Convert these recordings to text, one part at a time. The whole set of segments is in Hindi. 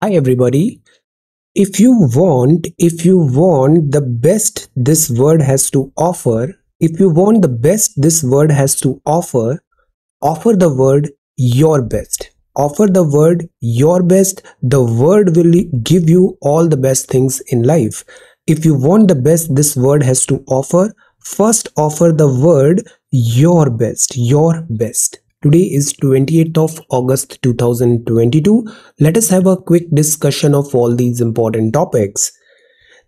hi everybody if you want if you want the best this word has to offer if you want the best this word has to offer offer the word your best offer the word your best the word will give you all the best things in life if you want the best this word has to offer first offer the word your best your best Today is 28th of August 2022. Let us have a quick discussion of all these important topics.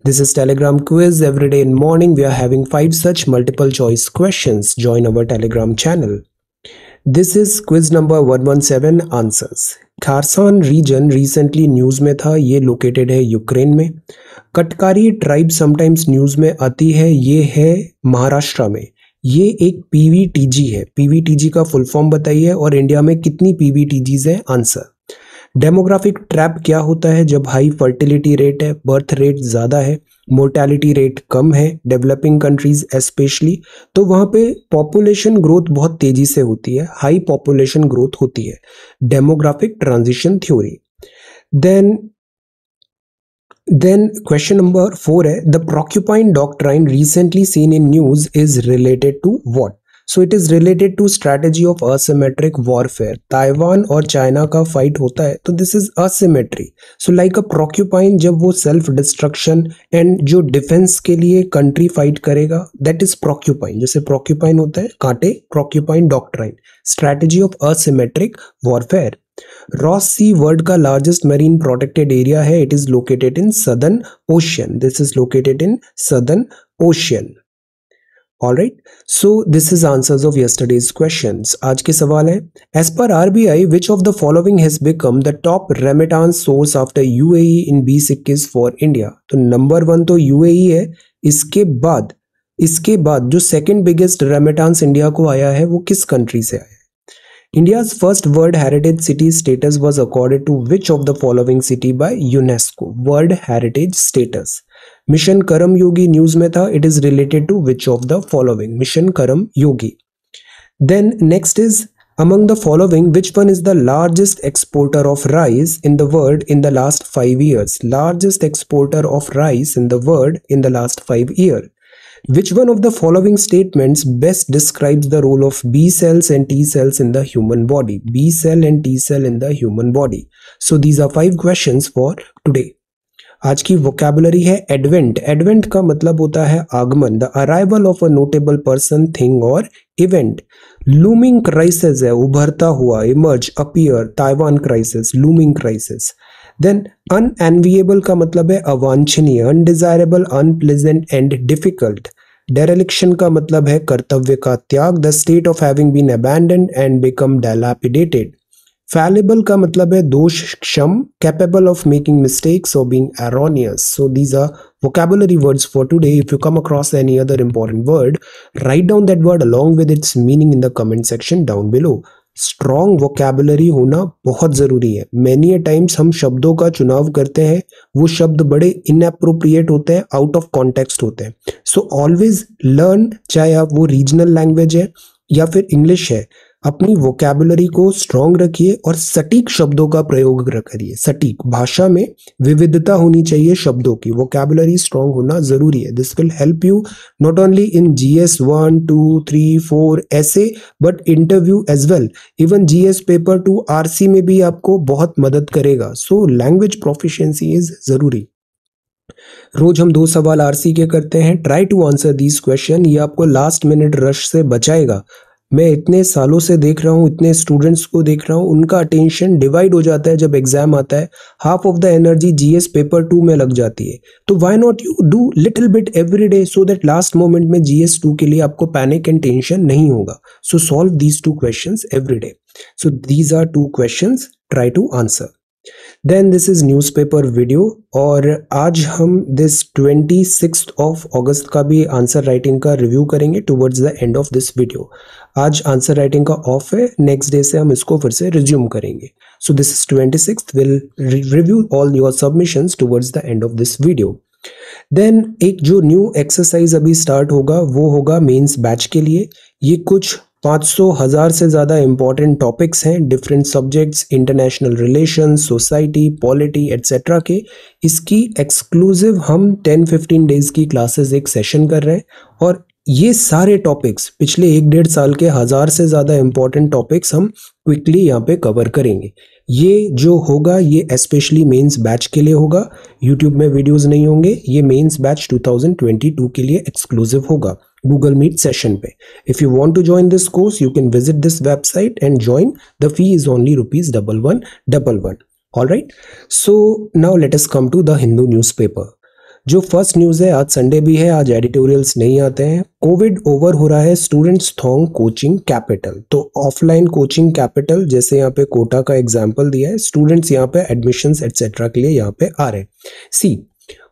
This is Telegram quiz. Every day in morning we are having five such multiple choice questions. Join our Telegram channel. This is quiz number 117 answers Khorasan region recently news में था ये लोकेटेड है यूक्रेन में कटकारी ट्राइब समटाइम्स न्यूज़ में आती है ये है महाराष्ट्र में ये एक पीवीटीजी है पीवीटीजी का फुल फॉर्म बताइए और इंडिया में कितनी पीवीटीजीज हैं आंसर डेमोग्राफिक ट्रैप क्या होता है जब हाई फर्टिलिटी रेट है बर्थ रेट ज़्यादा है मोर्टैलिटी रेट कम है डेवलपिंग कंट्रीज स्पेशली तो वहाँ पे पॉपुलेशन ग्रोथ बहुत तेज़ी से होती है हाई पॉपुलेशन ग्रोथ होती है demographic transition theory then then question number four है the porcupine doctrine recently seen in news is related to what so it is related to strategy of asymmetric warfare Taiwan और चाइना का फाइट होता है तो this is asymmetry so like a porcupine जब वो सेल्फ डिस्ट्रक्शन एंड जो डिफेंस के लिए कंट्री फाइट करेगा दैट इज प्रोक्यूपाइन जैसे प्रोक्यूपाइन होता है कांटे porcupine doctrine strategy of asymmetric warfare Ross Sea world का लार्जेस्ट मरीन प्रोटेक्टेड एरिया है it is located in southern ocean this is located in southern ocean all right so this is answers of yesterday's questions आज के सवाल है as per RBI which of the following has become the top remittance source after UAE in B सिक्किस फॉर इंडिया तो नंबर वन तो यूएई e है इसके बाद इसके बाद जो सेकेंड बिगेस्ट रेमिटांस इंडिया को आया है वो किस कंट्री से आया India's first World Heritage City status was accorded to which of the following city by UNESCO? World Heritage Status. Mission Karam Yogi News में It is related to which of the following? Mission Karam Yogi. Then next is, among the following which one is the largest exporter of rice in the world in the last 5 years largest exporter of rice in the world in the last 5 years. Which one of the following statements best describes the role of B cells and T cells in the human body? B cell and T cell in the human body. So these are five questions for today. आज की वोकेबलरी है एडवेंट एडवेंट का मतलब होता है आगमन the arrival of a notable person thing और इवेंट लूमिंग क्राइसिस है उभरता हुआ emerge appear Taiwan crisis looming crisis then unenviable का मतलब है अवांछनीय undesirable unpleasant and difficult dereliction का मतलब है कर्तव्य का त्याग the state of having been abandoned and become dilapidated fallible का मतलब है दोष क्षम कैपेबल ऑफ मेकिंग मिस्टेक्स और being erroneous so these are vocabulary words for today if you come across any other important word write down that word along with its meaning in the comment section down below strong vocabulary होना बहुत ज़रूरी है मैनी टाइम्स हम शब्दों का चुनाव करते हैं वो शब्द बड़े इनअप्रोप्रिएट होते हैं आउट ऑफ कॉन्टेक्स्ट होते हैं सो ऑलवेज लर्न चाहे आप वो रीजनल लैंग्वेज है या फिर इंग्लिश है अपनी वोकेबुलरी को स्ट्रांग रखिए और सटीक शब्दों का प्रयोग करिए सटीक भाषा में विविधता होनी चाहिए शब्दों की वोकैबुलरी स्ट्रांग होना जरूरी है this will help you not only in G S one two three four ऐसे but interview as well even G S paper two R C में भी आपको बहुत मदद करेगा सो लैंग्वेज प्रोफिशियंसी इज जरूरी रोज हम दो सवाल आरसी के करते हैं try to answer these question ये आपको लास्ट मिनट रश से बचाएगा मैं इतने सालों से देख रहा हूँ इतने स्टूडेंट्स को देख रहा हूँ उनका अटेंशन डिवाइड हो जाता है जब एग्जाम आता है half of the energy GS paper two में लग जाती है तो why not you do little bit every day so that last moment में जीएस टू के लिए आपको पैनिक एंड टेंशन नहीं होगा so solve these two question every day so these are two question try to answer then this is news paper video और आज हम this twenty six of August का भी आंसर राइटिंग का रिव्यू करेंगे towards the end of this video आज आंसर राइटिंग का ऑफ है नेक्स्ट डे से हम इसको फिर से रिज्यूम करेंगे so this is twenty six will review all your submission towards the end of this video then एक जो न्यू एक्सरसाइज अभी स्टार्ट होगा वो होगा मेन्स बैच के लिए ये कुछ 500 हज़ार से ज़्यादा इंपॉर्टेंट टॉपिक्स हैं different subjects international relation society polity etcetera के इसकी एक्सक्लूसिव हम 10-15 डेज़ की क्लासेस एक सेशन कर रहे हैं और ये सारे टॉपिक्स पिछले एक डेढ़ साल के हज़ार से ज़्यादा इंपॉर्टेंट टॉपिक्स हम क्विकली यहाँ पे कवर करेंगे ये जो होगा ये स्पेशली मेंस बैच के लिए होगा यूट्यूब में वीडियोस नहीं होंगे ये मेंस बैच 2022 के लिए एक्सक्लूसिव होगा गूगल मीट सेशन पे if you want to join this course you can visit this website and join the fee is only rupees double one double one all right so now let come to the Hindu Hindu newspaper. जो फर्स्ट न्यूज़ है आज संडे भी है आज एडिटोरियल्स नहीं आते हैं कोविड ओवर हो रहा है स्टूडेंट्स थोंग कोचिंग कैपिटल तो ऑफलाइन कोचिंग कैपिटल जैसे यहाँ पे कोटा का एग्जाम्पल दिया है स्टूडेंट्स यहाँ पे एडमिशन एट्सेट्रा के लिए यहाँ पे आ रहे हैं सी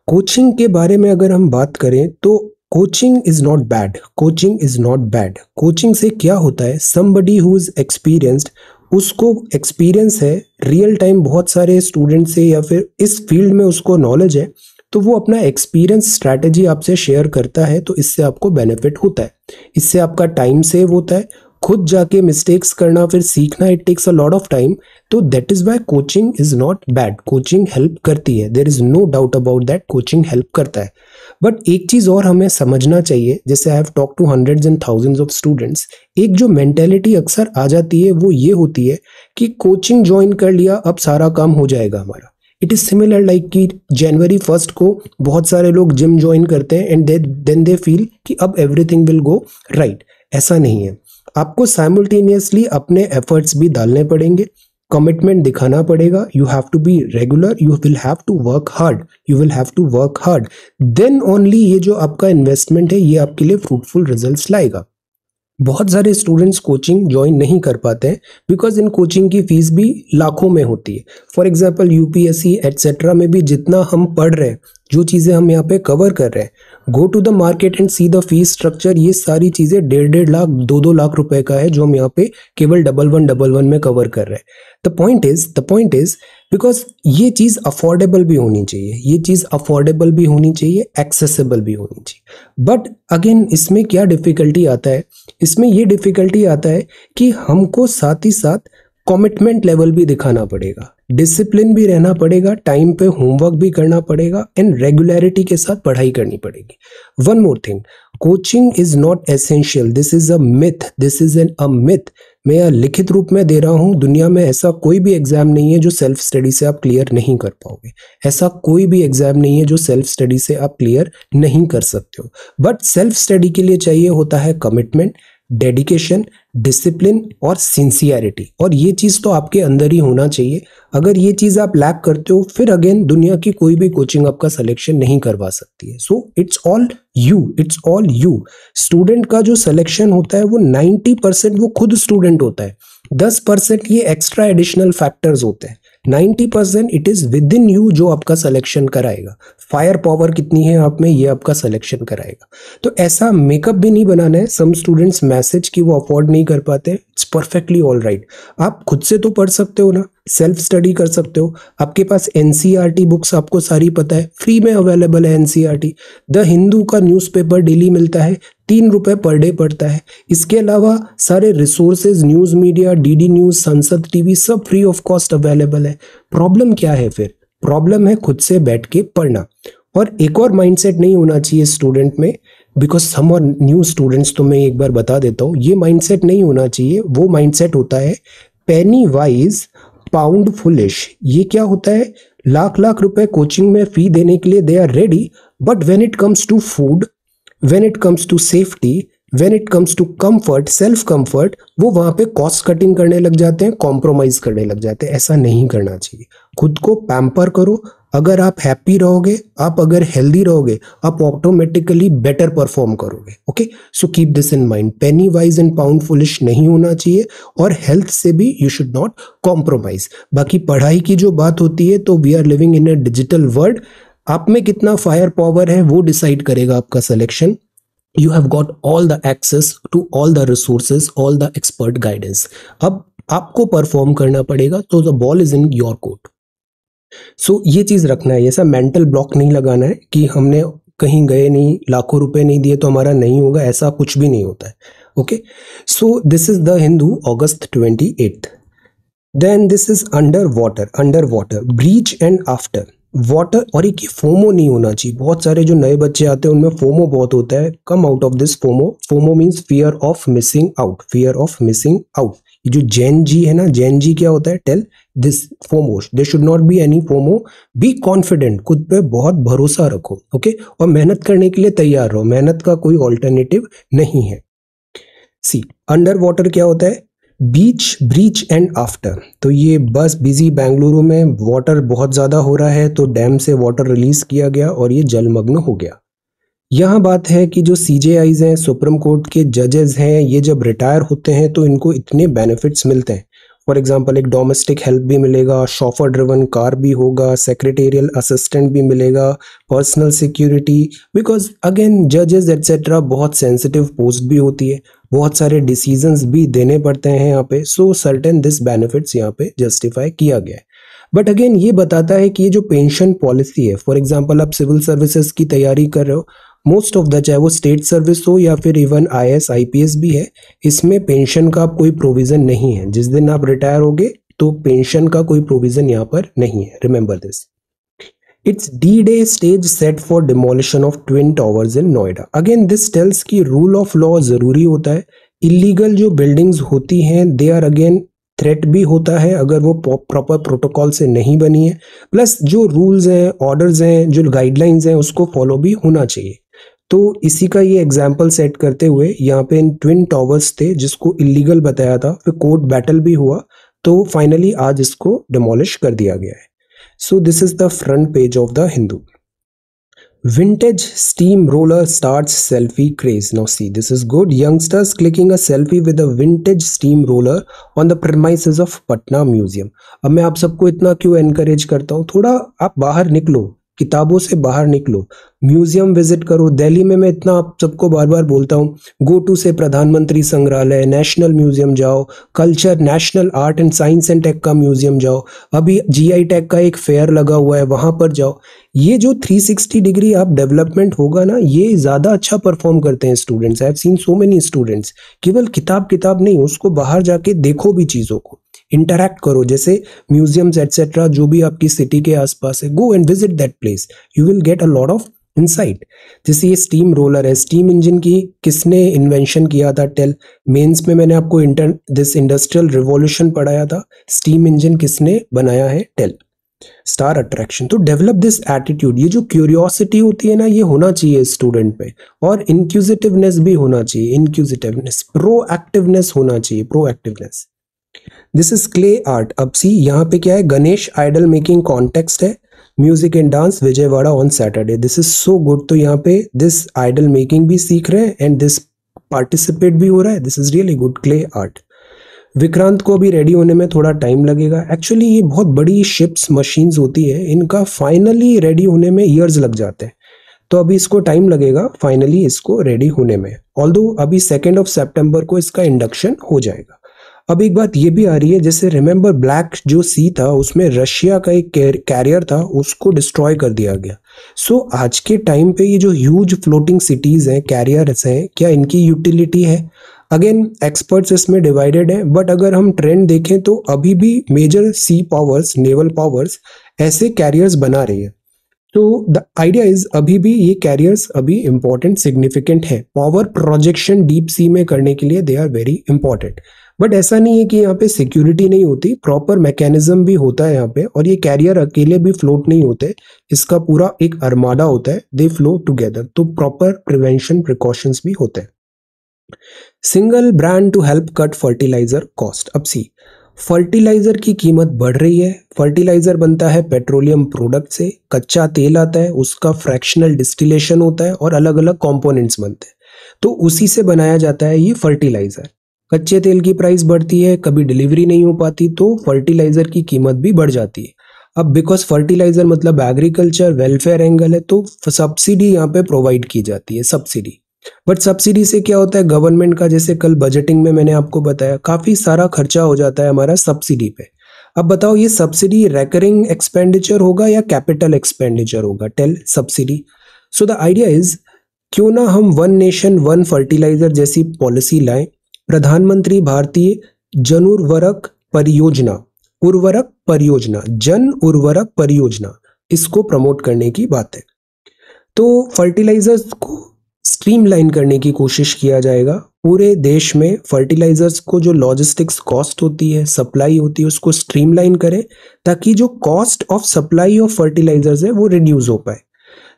कोचिंग के बारे में अगर हम बात करें तो coaching is not bad coaching is not bad coaching से क्या होता है समबडी हु इज एक्सपीरियंस्ड उसको एक्सपीरियंस है रियल टाइम बहुत सारे स्टूडेंट से या फिर इस फील्ड में उसको नॉलेज है तो वो अपना एक्सपीरियंस स्ट्रैटेजी आपसे शेयर करता है तो इससे आपको बेनिफिट होता है इससे आपका टाइम सेव होता है खुद जाके मिस्टेक्स करना फिर सीखना it takes a lot of time तो that is why coaching is not bad coaching help करती है there is no doubt about that coaching help करता है बट एक चीज़ और हमें समझना चाहिए जैसे I have talk to hundred and thousands of students एक जो मैंटेलिटी अक्सर आ जाती है वो ये होती है कि कोचिंग ज्वाइन कर लिया अब सारा काम हो जाएगा हमारा इट इज़ सिमिलर लाइक कि जनवरी फर्स्ट को बहुत सारे लोग जिम ज्वाइन करते हैं एंड देन दे फील कि अब एवरीथिंग विल गो राइट ऐसा नहीं है आपको साइमल्टेनियसली अपने एफर्ट्स भी डालने पड़ेंगे कमिटमेंट दिखाना पड़ेगा you have to be regular you will have to work hard you will have to work hard then only ये जो आपका इन्वेस्टमेंट है ये आपके लिए फ्रूटफुल रिजल्ट लाएगा बहुत सारे स्टूडेंट्स कोचिंग ज्वाइन नहीं कर पाते हैं बिकॉज इन कोचिंग की फ़ीस भी लाखों में होती है for example U P S C etcetera में भी जितना हम पढ़ रहे हैं जो चीज़ें हम यहाँ पे कवर कर रहे हैं go to the market and see the fees structure ये सारी चीज़ें डेढ़ डेढ़ लाख दो दो लाख रुपए का है जो हम यहाँ पे केवल डबल वन डबल वन में कवर कर रहे हैं the point is the point is because ये चीज़ अफोर्डेबल भी होनी चाहिए ये चीज़ अफोर्डेबल भी होनी चाहिए एक्सेसिबल भी होनी चाहिए बट अगेन इसमें क्या डिफ़िकल्टी आता है इसमें ये डिफ़िकल्टी आता है कि हमको साथ ही साथ कमिटमेंट लेवल भी दिखाना पड़ेगा डिसिप्लिन भी रहना पड़ेगा टाइम पे होमवर्क भी करना पड़ेगा एंड रेगुलरिटी के साथ पढ़ाई करनी पड़ेगी one more thing coaching is not essential this is a myth this is an a myth मैं यह लिखित रूप में दे रहा हूँ दुनिया में ऐसा कोई भी एग्ज़ाम नहीं है जो सेल्फ स्टडी से आप क्लियर नहीं कर पाओगे ऐसा कोई भी एग्ज़ाम नहीं है जो सेल्फ स्टडी से आप क्लियर नहीं कर सकते हो बट सेल्फ स्टडी के लिए चाहिए होता है कमिटमेंट डेडिकेशन डिसिप्लिन और सिंसियरिटी और ये चीज़ तो आपके अंदर ही होना चाहिए अगर ये चीज़ आप लैक करते हो फिर अगेन दुनिया की कोई भी कोचिंग आपका सिलेक्शन नहीं करवा सकती है so it's all you it's all you student का जो सिलेक्शन होता है वो नाइन्टी परसेंट वो खुद स्टूडेंट होता है दस परसेंट ये एक्स्ट्रा एडिशनल फैक्टर्स होते हैं ninety percent it is within you जो आपका सिलेक्शन कराएगा फायर पावर कितनी है आप में ये आपका सिलेक्शन कराएगा तो ऐसा मेकअप भी नहीं बनाना है सम स्टूडेंट्स मैसेज की वो अफोर्ड नहीं कर पाते इट्स परफेक्टली ऑल राइट आप खुद से तो पढ़ सकते हो ना सेल्फ स्टडी कर सकते हो आपके पास एन बुक्स e आपको सारी पता है फ्री में अवेलेबल है एन द हिंदू का न्यूज़पेपर डेली मिलता है तीन रुपये पर डे पड़ता है इसके अलावा सारे resources news media DD news Sansad TV सब फ्री ऑफ कॉस्ट अवेलेबल है प्रॉब्लम क्या है फिर प्रॉब्लम है खुद से बैठ के पढ़ना और एक और माइंडसेट नहीं होना चाहिए स्टूडेंट में बिकॉज सम और न्यू स्टूडेंट्स तो मैं एक बार बता देता हूँ ये माइंडसेट नहीं होना चाहिए वो माइंडसेट होता है पेनी वाइज पाउंड फुलिश ये क्या होता है लाख लाख रुपए कोचिंग में फी देने के लिए they are ready but when it comes to food when it comes to safety when it comes to comfort self comfort वो वहाँ पे कॉस्ट कटिंग करने लग जाते हैं कॉम्प्रोमाइज करने लग जाते हैं ऐसा नहीं करना चाहिए खुद को पैम्पर करो अगर आप हैप्पी रहोगे आप अगर हेल्दी रहोगे आप ऑटोमेटिकली बेटर परफॉर्म करोगे okay so keep this in mind penny wise and pound foolish नहीं होना चाहिए और हेल्थ से भी यू शुड नॉट कॉम्प्रोमाइज बाकी पढ़ाई की जो बात होती है तो we are living in a digital world आप में कितना फायर पावर है वो डिसाइड करेगा आपका selection you have got all the access to all the resources all the expert guidance अब आपको परफॉर्म करना पड़ेगा तो the ball is in your court so ये चीज़ रखना है ऐसा मेंटल ब्लॉक नहीं लगाना है कि हमने कहीं गए नहीं लाखों रुपए नहीं दिए तो हमारा नहीं होगा ऐसा कुछ भी नहीं होता है okay so this is the Hindu August twenty eight then this is under water under water breach and after water और एक फोमो नहीं होना चाहिए बहुत सारे जो नए बच्चे आते हैं उनमें फोमो बहुत होता है come out of this FOMO FOMO means fear of missing out fear of missing out जो जैन जी है ना जैन जी क्या होता है tell this FOMO they should not be any FOMO be confident खुद पे बहुत भरोसा रखो ओके और मेहनत करने के लिए तैयार रहो मेहनत का कोई ऑल्टरनेटिव नहीं है सी अंडर वाटर क्या होता है बीच ब्रीच एंड आफ्टर तो ये बस बिजी बेंगलुरु में वाटर बहुत ज़्यादा हो रहा है तो डैम से वाटर रिलीज़ किया गया और ये जलमग्न हो गया यह बात है कि जो सी जे आईज हैं सुप्रीम कोर्ट के जजेस हैं ये जब रिटायर होते हैं तो इनको इतने बेनिफिट्स मिलते हैं फॉर एग्जाम्पल एक डोमेस्टिक हेल्प भी मिलेगा शॉफर ड्रिवन कार भी होगा सेक्रेटेरियल असिस्टेंट भी मिलेगा पर्सनल सिक्योरिटी बिकॉज अगेन जजेस एट्सेट्रा बहुत सेंसिटिव पोस्ट भी होती है बहुत सारे डिसीजंस भी देने पड़ते हैं यहाँ पे सो सर्टेन दिस बेनिफिट्स यहाँ पे जस्टिफाई किया गया है बट अगेन ये बताता है कि ये जो पेंशन पॉलिसी है फॉर एग्जाम्पल आप सिविल सर्विसेज की तैयारी कर रहे हो मोस्ट ऑफ द चाहे वो स्टेट सर्विस हो या फिर even I S I P S भी है इसमें पेंशन का कोई प्रोविज़न नहीं है जिस दिन आप रिटायर होगे तो पेंशन का कोई प्रोविज़न यहाँ पर नहीं है remember this it's D day stage set for demolition of twin towers in Noida again this tells की रूल ऑफ लॉ ज़रूरी होता है इलीगल जो बिल्डिंग्स होती हैं दे आर अगेन थ्रेट भी होता है अगर वो प्रॉपर प्रोटोकॉल से नहीं बनी है प्लस जो रूल्स हैं ऑर्डर्स हैं जो गाइडलाइंस हैं उसको फॉलो भी होना चाहिए तो इसी का ये एग्जाम्पल सेट करते हुए यहाँ पे इन ट्विन टॉवर्स थे जिसको इलीगल बताया था फिर कोर्ट बैटल भी हुआ तो फाइनली आज इसको डिमोलिश कर दिया गया है so this is the front page of the Hindu vintage steam roller start selfie craze no see this is good youngsters clicking a selfie with a vintage steam roller on the premise of Patna museum अब मैं आप सबको इतना क्यों एनकरेज करता हूँ थोड़ा आप बाहर निकलो किताबों से बाहर निकलो म्यूजियम विजिट करो दिल्ली में मैं इतना आप सबको बार बार बोलता हूँ गो टू से प्रधानमंत्री संग्रहालय नेशनल म्यूजियम जाओ culture national art and science and tech का म्यूजियम जाओ अभी जीआई टेक का एक फेयर लगा हुआ है वहाँ पर जाओ ये जो 360 डिग्री आप डेवलपमेंट होगा ना ये ज़्यादा अच्छा परफॉर्म करते हैं students I have seen so many students केवल किताब किताब नहीं उसको बाहर जाके देखो भी चीज़ों को इंटरेक्ट करो जैसे म्यूजियम्स एटसेट्रा जो भी आपकी सिटी के आसपास है go and visit that place you will get a lot of insight जैसे ये स्टीम रोलर है स्टीम इंजन की किसने इन्वेंशन किया था टेल मेंस में मैंने आपको इंटर दिस इंडस्ट्रियल रिवॉल्यूशन पढ़ाया था स्टीम इंजन किसने बनाया है टेल स्टार अट्रैक्शन तो डेवलप दिस एटीट्यूड ये जो क्यूरियोसिटी होती है ना ये होना चाहिए स्टूडेंट पे और इंक्यूजिटिवनेस भी होना चाहिए इंक्यूजिटिवनेस प्रोएक्टिवनेस होना चाहिए activeness this is clay art अब सी यहाँ पे क्या है गणेश आइडल मेकिंग कॉन्टेक्स्ट है music and dance Vijayawada on Saturday this is so good तो यहाँ पे दिस आइडल मेकिंग भी सीख रहे हैं एंड दिस पार्टिसिपेट भी हो रहा है this is really good clay art Vikrant को अभी रेडी होने में थोड़ा टाइम लगेगा एक्चुअली ये बहुत बड़ी शिप्स मशीन्स होती है इनका फाइनली रेडी होने में ईयर्स लग जाते हैं तो अभी इसको टाइम लगेगा फाइनली इसको रेडी होने में ऑल अभी सेकेंड ऑफ सेप्टेम्बर को इसका इंडक्शन हो जाएगा अब एक बात ये भी आ रही है जैसे रिमेंबर ब्लैक जो सी था उसमें रशिया का एक कैरियर था उसको डिस्ट्रॉय कर दिया गया सो so, आज के टाइम पे ये जो ह्यूज फ्लोटिंग सिटीज़ हैं कैरियर्स हैं क्या इनकी यूटिलिटी है अगेन एक्सपर्ट्स इसमें डिवाइडेड हैं बट अगर हम ट्रेंड देखें तो अभी भी major sea powers naval powers ऐसे कैरियर्स बना रही है तो द आइडिया इज अभी भी ये कैरियर्स अभी इंपॉर्टेंट सिग्निफिकेंट है पावर प्रोजेक्शन डीप सी में करने के लिए they are very important but ऐसा नहीं है कि यहाँ पे सिक्योरिटी नहीं होती प्रॉपर मैकेनिज्म भी होता है यहाँ पे और ये कैरियर अकेले भी फ्लोट नहीं होते इसका पूरा एक अरमाडा होता है दे फ्लो टुगेदर तो प्रॉपर प्रिवेंशन प्रिकॉशंस भी होते हैं single brand to help cut fertiliser cost अब सी फर्टिलाइजर की कीमत बढ़ रही है फर्टिलाइजर बनता है पेट्रोलियम प्रोडक्ट से कच्चा तेल आता है उसका फ्रैक्शनल डिस्टिलेशन होता है और अलग अलग कंपोनेंट्स बनते हैं तो उसी से बनाया जाता है ये फर्टिलाइजर कच्चे तेल की प्राइस बढ़ती है कभी डिलीवरी नहीं हो पाती तो फर्टिलाइज़र की कीमत भी बढ़ जाती है अब बिकॉज फर्टिलाइज़र मतलब एग्रीकल्चर वेलफेयर एंगल है तो सब्सिडी यहाँ पे प्रोवाइड की जाती है सब्सिडी बट सब्सिडी से क्या होता है गवर्नमेंट का जैसे कल बजटिंग में मैंने आपको बताया काफ़ी सारा खर्चा हो जाता है हमारा सब्सिडी पे अब बताओ ये सब्सिडी रेकरिंग एक्सपेंडिचर होगा या कैपिटल एक्सपेंडिचर होगा tell subsidy so the idea is क्यों ना हम वन नेशन वन फर्टिलाइजर जैसी पॉलिसी लाएं प्रधानमंत्री भारतीय उर्वरक परियोजना उर्वरक परियोजना जन उर्वरक परियोजना इसको प्रमोट करने की बात है तो फर्टिलाइजर्स को स्ट्रीमलाइन करने की कोशिश किया जाएगा पूरे देश में फर्टिलाइजर्स को जो लॉजिस्टिक्स कॉस्ट होती है सप्लाई होती है उसको स्ट्रीमलाइन करें ताकि जो cost of supply of fertilisers है वो रिड्यूस हो पाए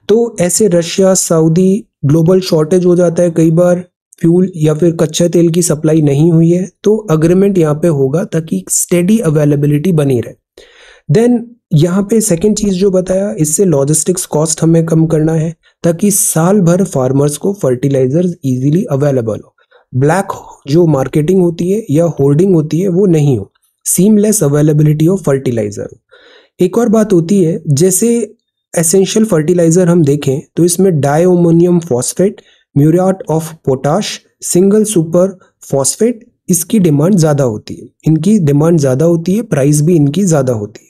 तो ऐसे रशिया सऊदी ग्लोबल शॉर्टेज हो जाता है कई बार फ्यूल या फिर कच्चे तेल की सप्लाई नहीं हुई है तो अग्रीमेंट यहाँ पे होगा ताकि स्टेडी अवेलेबिलिटी बनी रहे देन यहाँ पे सेकेंड चीज़ जो बताया इससे लॉजिस्टिक्स कॉस्ट हमें कम करना है ताकि साल भर फार्मर्स को फर्टिलाइजर इजीली अवेलेबल हो ब्लैक जो मार्केटिंग होती है या होर्डिंग होती है वो नहीं हो सीमलेस अवेलेबिलिटी ऑफ फर्टिलाइजर एक और बात होती है जैसे एसेंशियल फर्टिलाइजर हम देखें तो इसमें diammonium phosphate muriate of potash single super phosphate इसकी डिमांड ज़्यादा होती है इनकी डिमांड ज़्यादा होती है प्राइस भी इनकी ज़्यादा होती है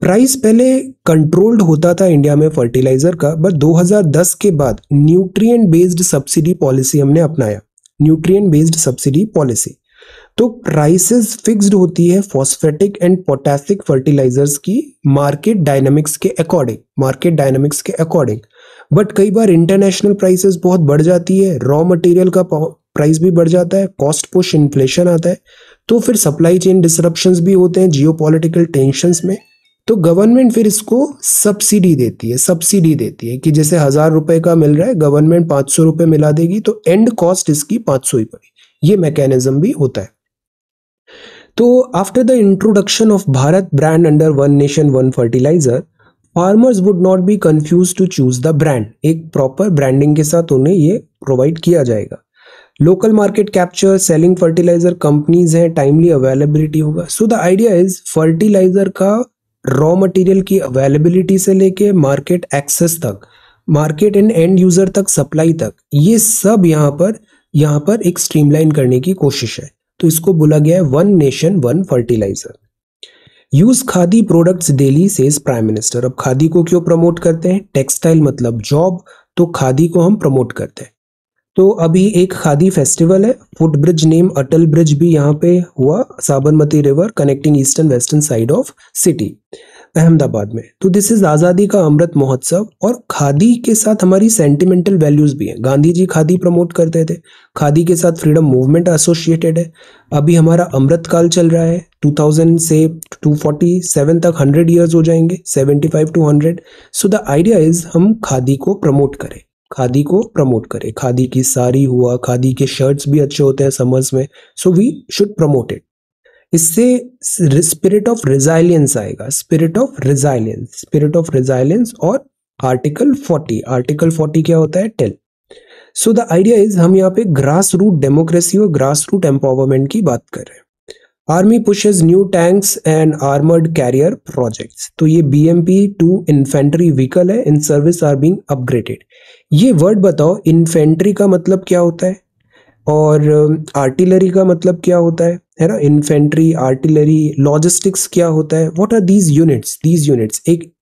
प्राइस पहले कंट्रोल्ड होता था इंडिया में फर्टिलाइजर का बट 2010 के बाद न्यूट्रिएंट बेस्ड सब्सिडी पॉलिसी हमने अपनाया न्यूट्रिएंट बेस्ड सब्सिडी पॉलिसी तो प्राइसेस फिक्स्ड होती है फॉस्फेटिक एंड पोटासिक फर्टिलाइजर्स की मार्केट डायनामिक्स के अकॉर्डिंग मार्केट डायनामिक्स के अकॉर्डिंग बट कई बार इंटरनेशनल प्राइसेस बहुत बढ़ जाती है रॉ मटेरियल का प्राइस भी बढ़ जाता है कॉस्ट पुश इन्फ्लेशन आता है तो फिर सप्लाई चेन डिसरप्शन भी होते हैं जियो पोलिटिकल में तो गवर्नमेंट फिर इसको सब्सिडी देती है सब्सिडी देती है कि जैसे हज़ार रुपए का मिल रहा है गवर्नमेंट पाँच सौ रुपये मिला देगी तो एंड कॉस्ट इसकी पाँच सौ ही पड़ी ये मैकेनिज्म भी होता है तो after the introduction of Bharat brand under one nation one fertiliser farmers would not be confuse to choose the brand एक प्रॉपर ब्रांडिंग के साथ उन्हें ये प्रोवाइड किया जाएगा local market capture selling fertiliser companies हैं टाइमली अवेलेबिलिटी होगा so the idea is fertiliser का रॉ मटेरियल की अवेलेबिलिटी से लेके मार्केट एक्सेस तक मार्केट एंड एंड यूजर तक सप्लाई तक ये सब यहाँ पर यहाँ पर एक स्ट्रीमलाइन करने की कोशिश है तो इसको बोला गया है one nation one fertiliser use khadi products daily says prime minister अब खादी को क्यों प्रमोट करते हैं टेक्सटाइल मतलब जॉब तो खादी को हम प्रमोट करते हैं तो अभी एक खादी फेस्टिवल है ब्रिज नेम अटल ब्रिज भी यहाँ पे हुआ Sabarmati river connecting eastern western side of city Ahmedabad में तो दिस इज आज़ादी का अमृत महोत्सव और खादी के साथ हमारी सेंटिमेंटल वैल्यूज भी हैं गांधी जी खादी प्रमोट करते थे खादी के साथ फ्रीडम मूवमेंट एसोसिएटेड है अभी हमारा अमृत काल चल रहा है 2000 से 247 तक 100 इयर्स हो जाएंगे 75 to 100 so the idea is हम खादी को प्रमोट करें खादी को प्रमोट करें खादी की साड़ी हुआ खादी के शर्ट्स भी अच्छे होते हैं समर्स में so we should promote it इससे स्पिरिट ऑफ रिजाइलियंस आएगा spirit of resilience spirit of resilience और आर्टिकल 40 आर्टिकल 40 क्या होता है tell so the idea is हम यहाँ पे ग्रास रूट डेमोक्रेसी और ग्रास रूट एम्पावरमेंट की बात कर रहे हैं army pushes new tanks and armoured carrier projects तो ये B M P two infantry vehicle है in service are being upgraded ये वर्ड बताओ इन्फेंट्री का मतलब क्या होता है और आर्टिलरी का मतलब क्या होता है है ना इन्फेंट्री आर्टिलरी लॉजिस्टिक्स क्या होता है what are these units these units एक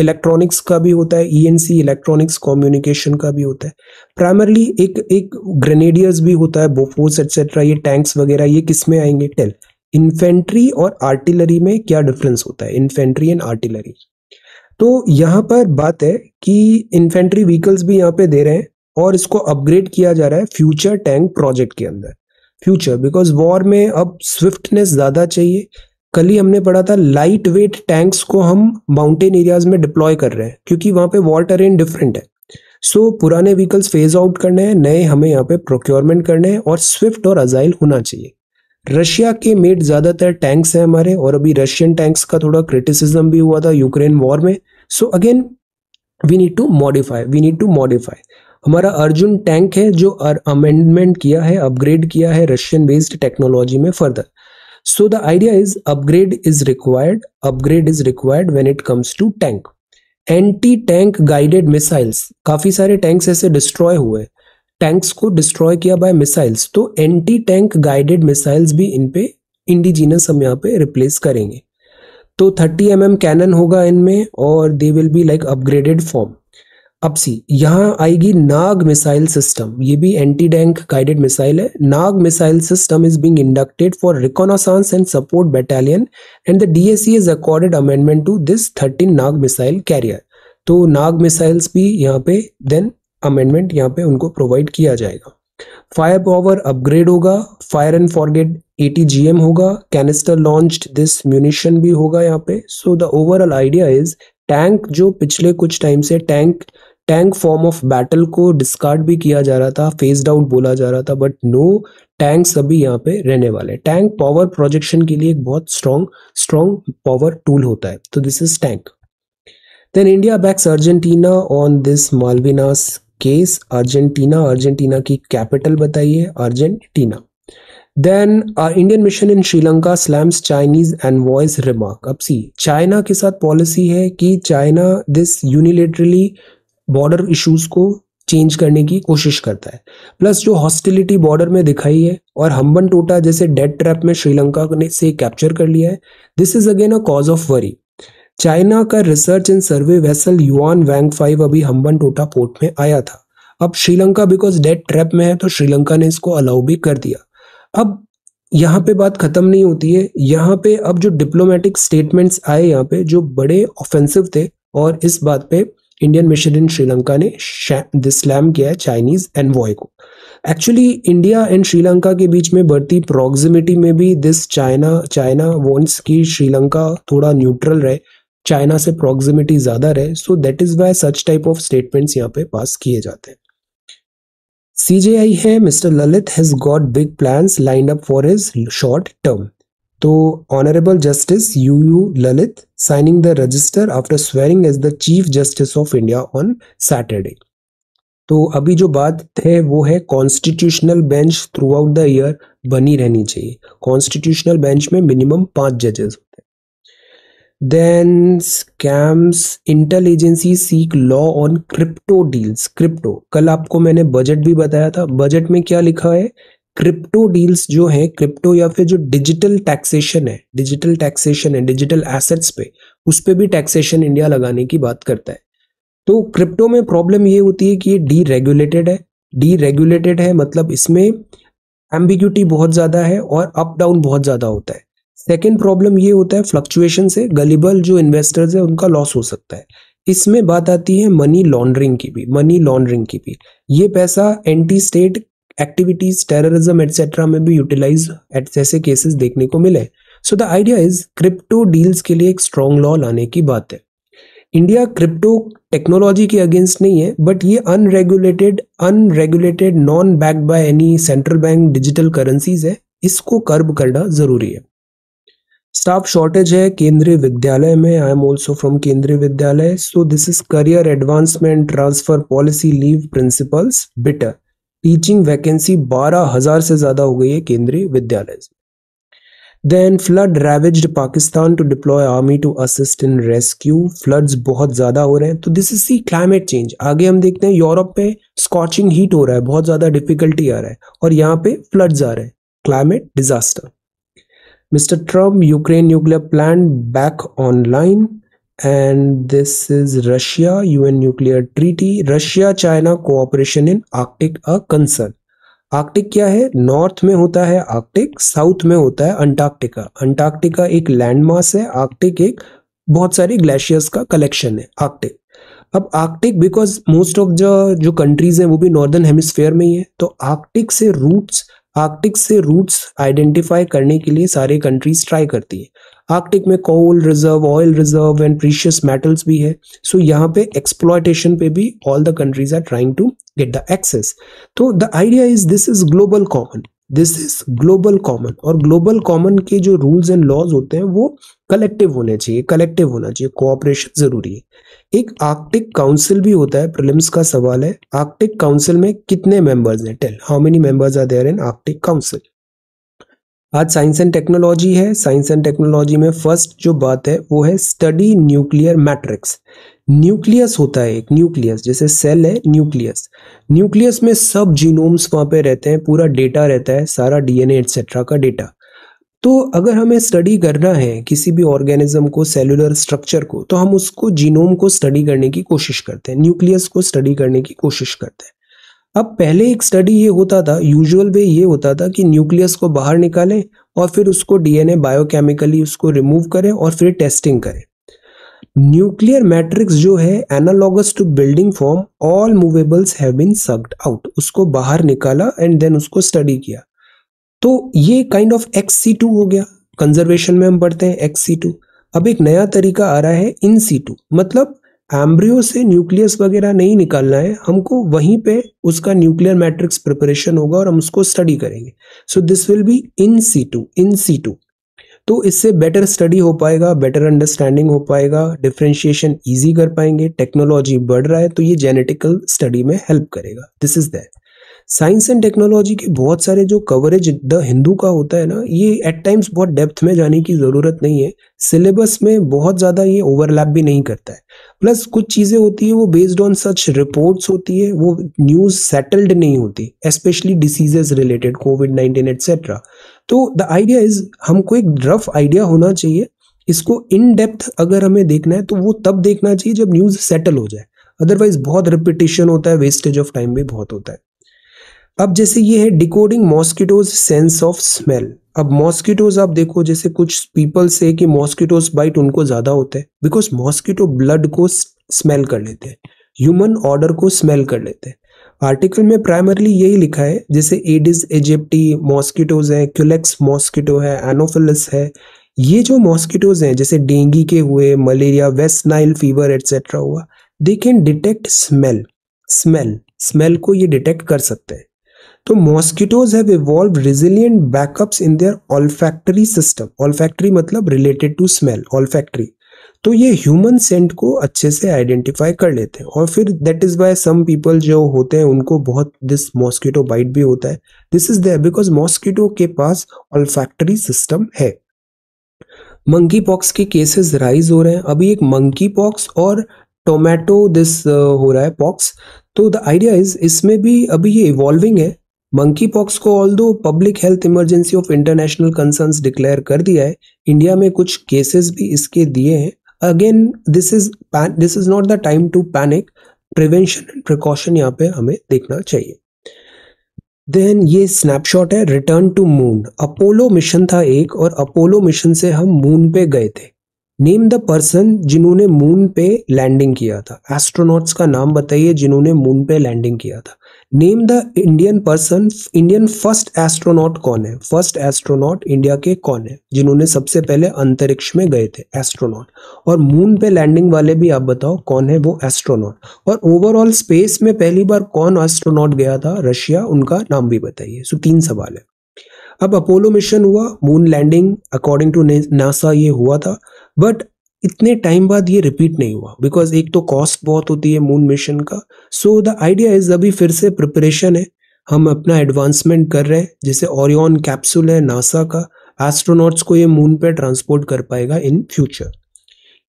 इलेक्ट्रॉनिक्स e-, का भी होता है ईएनसी इलेक्ट्रॉनिक्स कम्युनिकेशन का भी होता है प्राइमरली एक एक ग्रेनेडियर्स भी होता है बोफोर्स एटसेट्रा ये टैंक्स वगैरह ये किस में आएंगे टेल इन्फेंट्री और आर्टिलरी में क्या डिफरेंस होता है इन्फेंट्री एंड आर्टिलरी तो यहाँ पर बात है कि इन्फेंट्री व्हीकल्स भी यहाँ पे दे रहे हैं और इसको अपग्रेड किया जा रहा है फ्यूचर टैंक प्रोजेक्ट के अंदर फ्यूचर बिकॉज वॉर में अब स्विफ्टनेस ज़्यादा चाहिए कल ही हमने पढ़ा था लाइट वेट टैंक्स को हम माउंटेन एरियाज में डिप्लॉय कर रहे हैं क्योंकि वहां पे वॉर टेरेन डिफरेंट है सो so, पुराने व्हीकल्स फेज आउट करने हैं नए हमें यहाँ पे प्रोक्योरमेंट करने हैं और स्विफ्ट और अजाइल होना चाहिए रशिया के मेड ज़्यादातर टैंक्स हैं हमारे और अभी रशियन टैंक्स का थोड़ा क्रिटिसिज्म भी हुआ था यूक्रेन वॉर में so again we need to modify we need to modify हमारा अर्जुन टैंक है जो अमेंडमेंट किया है अपग्रेड किया है रशियन बेस्ड टेक्नोलॉजी में further so the idea is upgrade is required upgrade is required when it comes to tank anti tank guided missiles काफी सारे टैंक्स ऐसे डिस्ट्रॉय हुए टैंक्स को डिस्ट्रॉय किया बाय मिसाइल्स तो एंटी टैंक गाइडेड मिसाइल्स भी इन पे इंडिजीनस हम यहाँ पे रिप्लेस करेंगे तो 30 एम mm कैनन होगा इनमें और they will be like upgraded form अब सी यहाँ आएगी नाग मिसाइल सिस्टम ये भी एंटी डैंक गाइडेड मिसाइल है Nag missile system is being inducted for reconnaissance and support battalion and the DSC is accorded amendment to this thirteen Nag missile carrier तो नाग मिसाइल्स भी यहाँ पे देन अमेंडमेंट यहाँ पे उनको प्रोवाइड किया जाएगा फायर पावर अपग्रेड होगा फायर एंड फॉरगेट ए होगा कैनिस्टर लॉन्च दिस म्यूनिशन भी होगा यहाँ पे so the overall idea is tank जो पिछले कुछ टाइम से tank tank form of battle को डिस्कार्ड भी किया जा रहा था फेस्ड आउट बोला जा रहा था बट नो टैंक सभी यहाँ पे रहने वाले टैंक पावर प्रोजेक्शन के लिए एक बहुत स्ट्रॉन्ग स्ट्रॉन्ग पावर टूल होता है तो this is tank then India backs Argentina on this Malvinas case Argentina Argentina की कैपिटल बताइए Argentina then Indian mission in Sri Lanka slams Chinese envoy's remark अब सी चाइना के साथ पॉलिसी है कि China this unilaterally border issues को चेंज करने की कोशिश करता है प्लस जो हॉस्टिलिटी बॉर्डर में दिखाई है और हम्बन टोटा जैसे डेड ट्रैप में श्रीलंका ने से कैप्चर कर लिया है this is again a cause of worry China का research and survey vessel Yuan Wang five अभी हम्बन टोटा पोर्ट में आया था अब श्रीलंका बिकॉज डेड ट्रैप में है तो श्रीलंका ने इसको अलाउ भी कर दिया अब यहाँ पे बात खत्म नहीं होती है यहाँ पे अब जो डिप्लोमेटिक स्टेटमेंट्स आए यहाँ पे जो बड़े ऑफेंसिव थे और इस बात पे इंडियन मिशन इन श्रीलंका ने स्लैम किया है चाइनीज एनवॉय को एक्चुअली इंडिया एंड श्रीलंका के बीच में बढ़ती प्रोक्सिमिटी में भी दिस चाइना चाइना वॉन्ट्स कि श्रीलंका थोड़ा न्यूट्रल रहे चाइना से प्रोक्सिमिटी ज़्यादा रहे so that is why such type of statements यहाँ पे पास किए जाते हैं सीजेआई है mister Lalit has got big plans lined up for his short term तो honourable justice U U Lalit signing the register after swearing as the chief justice of India on Saturday तो अभी जो बात है वो है constitutional bench throughout the year बनी रहनी चाहिए कॉन्स्टिट्यूशनल बेंच में मिनिमम पांच जजेस होते हैं then scams intel agency seek law on crypto deals crypto कल आपको मैंने बजट भी बताया था बजट में क्या लिखा है क्रिप्टो डील्स जो है क्रिप्टो या फिर जो डिजिटल टैक्सेशन है डिजिटल टैक्सेशन है डिजिटल एसेट्स पे उस पर भी टैक्सेशन इंडिया लगाने की बात करता है तो क्रिप्टो में प्रॉब्लम ये होती है कि ये डी रेगुलेटेड है डी रेगुलेटेड है मतलब इसमें एम्बिग्यूटी बहुत ज़्यादा है और अप डाउन बहुत ज़्यादा होता है सेकेंड प्रॉब्लम ये होता है फ्लक्चुएशन से गलीबल जो इन्वेस्टर्स है उनका लॉस हो सकता है इसमें बात आती है मनी लॉन्ड्रिंग की भी मनी लॉन्ड्रिंग की भी ये पैसा anti state activities terrorism etcetera में भी यूटिलाइज ऐसे केसेस देखने को मिले so the idea is crypto deals के लिए एक स्ट्रॉन्ग लॉ लाने की बात है इंडिया क्रिप्टो टेक्नोलॉजी के अगेंस्ट नहीं है बट ये unregulated unregulated non backed by any central bank digital currencies है इसको कर्ब करना जरूरी है स्टाफ शॉर्टेज है केंद्रीय विद्यालय में I am also from Kendriya Vidyalaya so this is career advancement transfer policy leave principals bitter teaching vacancy बारह हजार से ज्यादा हो गई है Kendriya Vidyalaya then flood ravaged Pakistan to deploy army to assist in rescue floods बहुत ज़्यादा हो रहे हैं तो this is see climate change आगे हम देखते हैं यूरोप पे स्कॉचिंग हीट हो रहा है बहुत ज़्यादा डिफिकल्टी आ रहा है और यहाँ पे फ्लड्स आ रहे हैं climate disaster mister Trump Ukraine nuclear plan back online and this is Russia UN nuclear treaty Russia China cooperation in Arctic a concern Arctic क्या है नॉर्थ में होता है आर्कटिक साउथ में होता है अंटार्कटिका अंटार्कटिका एक लैंडमास है आर्कटिक एक बहुत सारे ग्लेशियर्स का कलेक्शन है आर्कटिक अब आर्कटिक बिकॉज मोस्ट ऑफ जो जो कंट्रीज हैं वो भी नॉर्दर्न हेमिस्फेयर में ही है तो आर्कटिक से रूट्स आर्कटिक से रूट्स आइडेंटिफाई करने के लिए सारे कंट्रीज ट्राई करती है आर्कटिक में coal reserve oil reserve and precious metals भी है सो so, यहाँ पे एक्सप्लॉयटेशन पे भी all the countries are trying to get the access तो the idea is this is global common this is global common और ग्लोबल कॉमन के जो रूल्स एंड लॉज होते हैं वो कलेक्टिव होने चाहिए कलेक्टिव होना चाहिए कोऑपरेशन जरूरी है एक आर्कटिक काउंसिल भी होता है प्रिलिम्स का सवाल है आर्कटिक काउंसिल में कितने मेंबर्स हैं tell how many members are there in Arctic council आज साइंस एंड टेक्नोलॉजी है साइंस एंड टेक्नोलॉजी में फर्स्ट जो बात है वो है स्टडी न्यूक्लियर मैट्रिक्स न्यूक्लियस होता है एक न्यूक्लियस जैसे सेल है न्यूक्लियस न्यूक्लियस में सब जीनोम्स वहाँ पे रहते हैं पूरा डेटा रहता है सारा डीएनए एटसेट्रा का डेटा तो अगर हमें स्टडी करना है किसी भी ऑर्गेनिज्म को सेलुलर स्ट्रक्चर को तो हम उसको जीनोम को स्टडी करने की कोशिश करते हैं न्यूक्लियस को स्टडी करने की कोशिश करते हैं अब पहले एक स्टडी ये होता था यूजुअल वे ये होता था कि न्यूक्लियस को बाहर निकालें और फिर उसको डीएनए बायोकेमिकली उसको रिमूव करें और फिर टेस्टिंग करें न्यूक्लियर मैट्रिक्स जो है analogous to building form all movables have been sucked out उसको बाहर निकाला एंड देन उसको स्टडी किया तो ये kind of ex situ हो गया कंजर्वेशन में हम पढ़ते हैं एक्स टू अब एक नया तरीका आ रहा है इन सी टू मतलब एम्ब्रियो से न्यूक्लियस वगैरह नहीं निकालना है हमको वहीं पे उसका न्यूक्लियर मैट्रिक्स प्रिपरेशन होगा और हम उसको स्टडी करेंगे so this will be in situ in situ तो इससे बेटर स्टडी हो पाएगा बेटर अंडरस्टैंडिंग हो पाएगा डिफ्रेंशिएशन ईजी कर पाएंगे टेक्नोलॉजी बढ़ रहा है तो ये जेनेटिकल स्टडी में हेल्प करेगा this is that science and technology के बहुत सारे जो कवरेज द हिंदू का होता है ना ये एट टाइम्स बहुत डेप्थ में जाने की ज़रूरत नहीं है सिलेबस में बहुत ज़्यादा ये ओवरलैप भी नहीं करता है प्लस कुछ चीज़ें होती है वो बेस्ड ऑन सच रिपोर्ट्स होती है वो न्यूज़ सेटल्ड नहीं होती specially diseases related covid nineteen etcetera तो द आइडिया इज हमको एक रफ आइडिया होना चाहिए इसको इन डेप्थ अगर हमें देखना है तो वो तब देखना चाहिए जब न्यूज़ सेटल हो जाए अदरवाइज बहुत रिपीटेशन होता है वेस्टेज ऑफ टाइम भी बहुत होता है अब जैसे ये है decoding mosquitoes sense of smell अब मॉस्किटोज आप देखो जैसे कुछ पीपल से कि मॉस्किटोज बाइट उनको ज्यादा होता है बिकॉज मॉस्किटो ब्लड को स्मेल कर लेते हैं ह्यूमन ऑर्डर को स्मेल कर लेते हैं आर्टिकल में प्राइमरली यही लिखा है जैसे एडिस एजिप्टी मॉस्किटोज है क्यूलेक्स मॉस्किटो है एनोफिलस है ये जो मॉस्किटोज हैं जैसे डेंगी के हुए malaria West Nile fever etcetera हुआ they can detect smell smell smell को ये डिटेक्ट कर सकते हैं तो mosquitoes have evolve resilient backups in their olfactory system olfactory मतलब रिलेटेड टू स्मेल ऑलफैक्टरी तो ये ह्यूमन सेंट को अच्छे से आइडेंटिफाई कर लेते हैं और फिर that is by some people जो होते हैं उनको बहुत दिस मॉस्किटो बाइट भी होता है this is there because mosquito के पास ऑलफैक्टरी सिस्टम है मंकी पॉक्स के केसेस राइज हो रहे हैं अभी एक मंकी पॉक्स और टोमेटो दिस uh, हो रहा है पॉक्स तो द आइडिया इज इसमें भी अभी ये इवॉल्विंग है मंकी पॉक्स को ऑल दो public health emergency of international concern declare कर दिया है इंडिया में कुछ केसेस भी इसके दिए हैं again this is this is not the time to panic prevention and precaution यहाँ पे हमें देखना चाहिए देन ये स्नैपशॉट है return to moon Apollo mission था एक और अपोलो मिशन से हम मून पे गए थे नेम द पर्सन जिन्होंने मून पे लैंडिंग किया था एस्ट्रोनॉट्स का नाम बताइए जिन्होंने मून पे लैंडिंग किया था name the Indian person Indian first astronaut कौन है फर्स्ट एस्ट्रोनॉट इंडिया के कौन है जिन्होंने सबसे पहले अंतरिक्ष में गए थे एस्ट्रोनॉट और मून पे लैंडिंग वाले भी आप बताओ कौन है वो एस्ट्रोनॉट और ओवरऑल स्पेस में पहली बार कौन एस्ट्रोनॉट गया था रशिया उनका नाम भी बताइए सो तीन सवाल है अब अपोलो मिशन हुआ moon landing according to NASA ये हुआ था बट इतने टाइम बाद ये रिपीट नहीं हुआ बिकॉज एक तो कॉस्ट बहुत होती है मून मिशन का सो द आइडिया इज अभी फिर से प्रिपरेशन है हम अपना एडवांसमेंट कर रहे हैं जैसे ओरियन कैप्सूल है नासा का एस्ट्रोनॉट्स को ये मून पर ट्रांसपोर्ट कर पाएगा इन फ्यूचर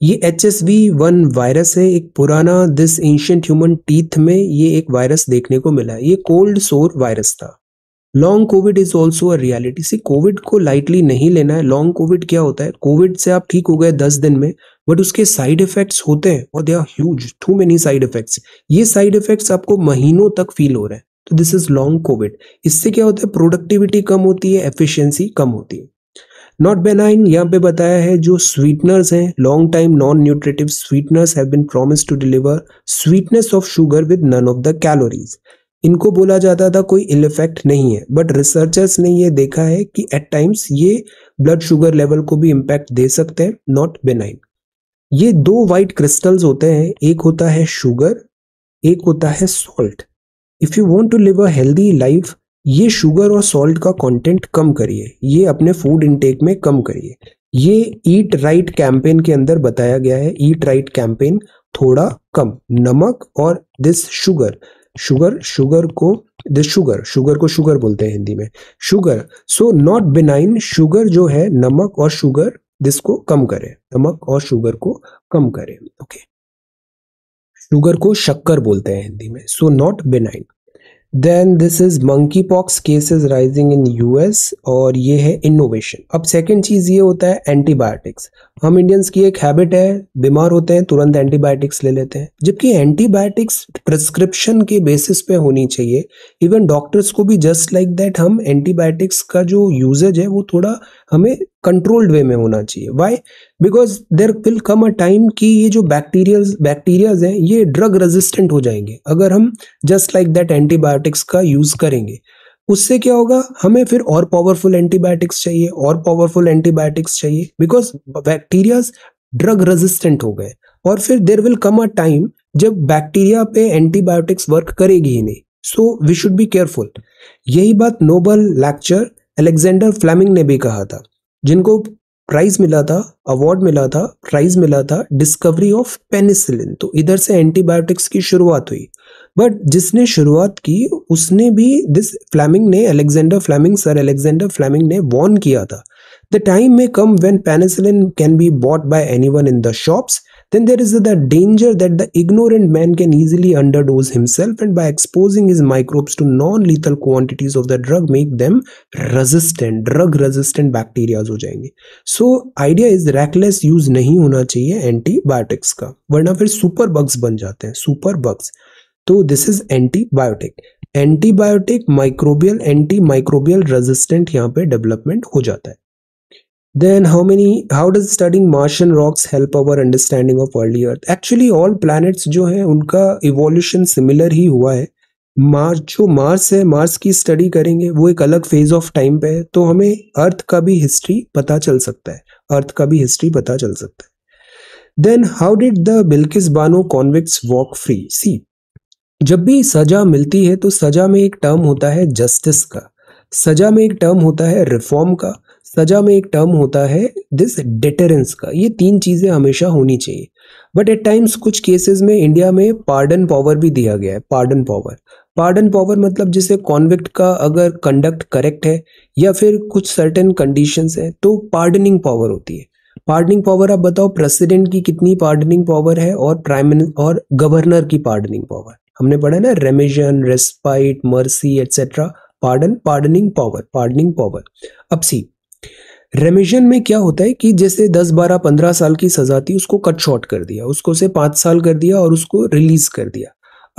ये H S V one virus है एक पुराना दिस एंशियंट ह्यूमन टीथ में ये एक वायरस देखने को मिला है ये कोल्ड सोर वायरस था long covid is also a reality see covid को लाइटली नहीं लेना है लॉन्ग कोविड क्या होता है कोविड से आप ठीक हो गए दस दिन में बट उसके साइड इफेक्ट्स होते हैं और they are huge too many side effects ये साइड इफेक्ट्स आपको महीनों तक फील हो रहे हैं तो दिस इज लॉन्ग कोविड इससे क्या होता है प्रोडक्टिविटी कम होती है एफिशिएंसी कम होती है नॉट बेनाइन यहाँ पे बताया है जो स्वीटनर्स हैं long time non nutritive sweeteners have been promise to deliver sweetness of sugar with none of the calories इनको बोला जाता था कोई इल इफेक्ट नहीं है बट रिसर्चर्स ने ये देखा है कि एट टाइम्स ये ब्लड शुगर लेवल को भी इम्पैक्ट दे सकते हैं नॉट बेनाइन ये दो वाइट क्रिस्टल्स होते हैं एक होता है शुगर एक होता है salt if you want to live a healthy life ये शुगर और सॉल्ट का कॉन्टेंट कम करिए ये अपने फूड इनटेक में कम करिए ये ईट राइट कैंपेन के अंदर बताया गया है ईट राइट कैंपेन थोड़ा कम नमक और दिस शुगर शुगर शुगर को द शुगर शुगर को शुगर बोलते हैं हिंदी में sugar so not benign sugar जो है नमक और शुगर दिस को कम करे नमक और शुगर को कम करे ओके okay. शुगर को शक्कर बोलते हैं हिंदी में so not benign then this is monkey pox cases rising in US और ये है इनोवेशन अब सेकेंड चीज ये होता है एंटीबायोटिक्स हम इंडियंस की एक हैबिट है बीमार होते हैं तुरंत एंटीबायोटिक्स ले लेते हैं जबकि एंटीबायोटिक्स प्रिस्क्रिप्शन के बेसिस पे होनी चाहिए इवन डॉक्टर्स को भी जस्ट लाइक दैट हम एंटीबायोटिक्स का जो यूजेज है वो थोड़ा हमें कंट्रोल्ड वे में होना चाहिए why because there will come a time कि ये जो बैक्टीरियल बैक्टीरियाज हैं ये ड्रग रेजिस्टेंट हो जाएंगे अगर हम जस्ट लाइक दैट एंटीबायोटिक्स का यूज़ करेंगे उससे क्या होगा हमें फिर और पावरफुल एंटीबायोटिक्स चाहिए और पावरफुल एंटीबायोटिक्स चाहिए बिकॉज बैक्टीरियाज ड्रग रेजिस्टेंट हो गए और फिर there will come a time जब बैक्टीरिया पे एंटीबायोटिक्स वर्क करेगी ही नहीं so we should be careful यही बात नोबल लेक्चर एलेक्जेंडर फ्लैमिंग ने भी कहा था जिनको प्राइज मिला था अवार्ड मिला था प्राइज मिला था डिस्कवरी ऑफ पेनिसिलिन तो इधर से एंटीबायोटिक्स की शुरुआत हुई बट जिसने शुरुआत की उसने भी दिस फ्लैमिंग ने Alexander Fleming sir Alexander Fleming ने वॉर्न किया था the time may come when penicillin can be bought by any in the shops then there is the danger that the ignorant man can easily underdose himself and by exposing his microbes to non-lethal quantities of the drug make them resistant drug resistant bacteria ho jayenge so idea is reckless use nahi hona chahiye antibiotics ka warna fir super bugs ban jate hain super bugs तो this is antibiotic antibiotic microbial anti microbial resistant यहाँ पे डेवलपमेंट हो जाता है then how many how does studying martian rocks help our understanding of early earth actually all planets जो है उनका evolution similar ही हुआ है मार्स जो मार्स है मार्स की स्टडी करेंगे वो एक अलग फेज ऑफ टाइम पे है तो हमें अर्थ का भी हिस्ट्री पता चल सकता है अर्थ का भी हिस्ट्री पता चल सकता है then how did the Bilkis Bano convicts walk free see जब भी सजा मिलती है तो सजा में एक टर्म होता है जस्टिस का सजा में एक टर्म होता है रिफॉर्म का सजा में एक टर्म होता है दिस डेटरेंस का ये तीन चीज़ें हमेशा होनी चाहिए बट एट टाइम्स कुछ केसेस में इंडिया में पार्डन पावर भी दिया गया है पार्डन पावर पार्डन पावर मतलब जिसे कॉन्विक्ट का अगर कंडक्ट करेक्ट है या फिर कुछ सर्टेन कंडीशंस है तो पार्डनिंग पावर होती है पार्डनिंग पावर आप बताओ प्रेसिडेंट की कितनी पार्डनिंग पावर है और प्राइम मिनिस्टर और गवर्नर की पार्डनिंग पावर हमने पढ़ा ना remission respite mercy etcetera pardon pardoning power pardoning power अब सी रेमिशन में क्या होता है कि जैसे 10, 12, 15 साल की सजा थी उसको कट शॉर्ट कर दिया उसको से पाँच साल कर दिया और उसको रिलीज कर दिया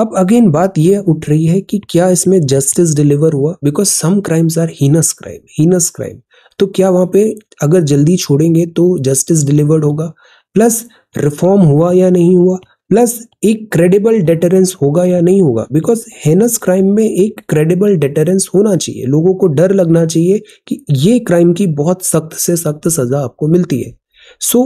अब अगेन बात यह उठ रही है कि क्या इसमें जस्टिस डिलीवर हुआ because some crimes are heinous crime heinous crime तो क्या वहां पे अगर जल्दी छोड़ेंगे तो जस्टिस डिलीवर्ड होगा प्लस रिफॉर्म हुआ या नहीं हुआ प्लस एक क्रेडिबल डेटरेंस होगा या नहीं होगा बिकॉज हेनस क्राइम में एक क्रेडिबल डेटरेंस होना चाहिए लोगों को डर लगना चाहिए कि ये क्राइम की बहुत सख्त से सख्त सज़ा आपको मिलती है सो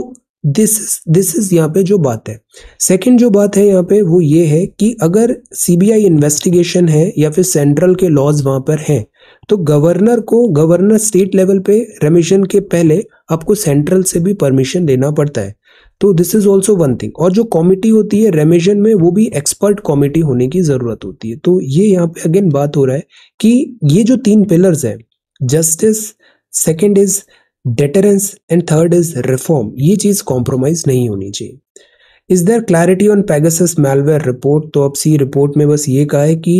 दिस दिस इज़ यहाँ पे जो बात है सेकंड जो बात है यहाँ पे वो ये है कि अगर सीबीआई इन्वेस्टिगेशन है या फिर सेंट्रल के लॉज वहाँ पर हैं तो गवर्नर को गवर्नर स्टेट लेवल पे रेमिशन के पहले आपको सेंट्रल से भी परमिशन लेना पड़ता है तो this is also one thing और जो कॉमिटी होती है रेमेजन में वो भी एक्सपर्ट कॉमिटी होने की ज़रूरत होती है तो ये यहाँ पे अगेन बात हो रहा है कि ये जो तीन पिलर्स हैं justice second is deterrence and third is reform ये चीज़ कॉम्प्रोमाइज नहीं होनी चाहिए is there clarity on Pegasus malware report तो अब सी रिपोर्ट में बस ये कहा है कि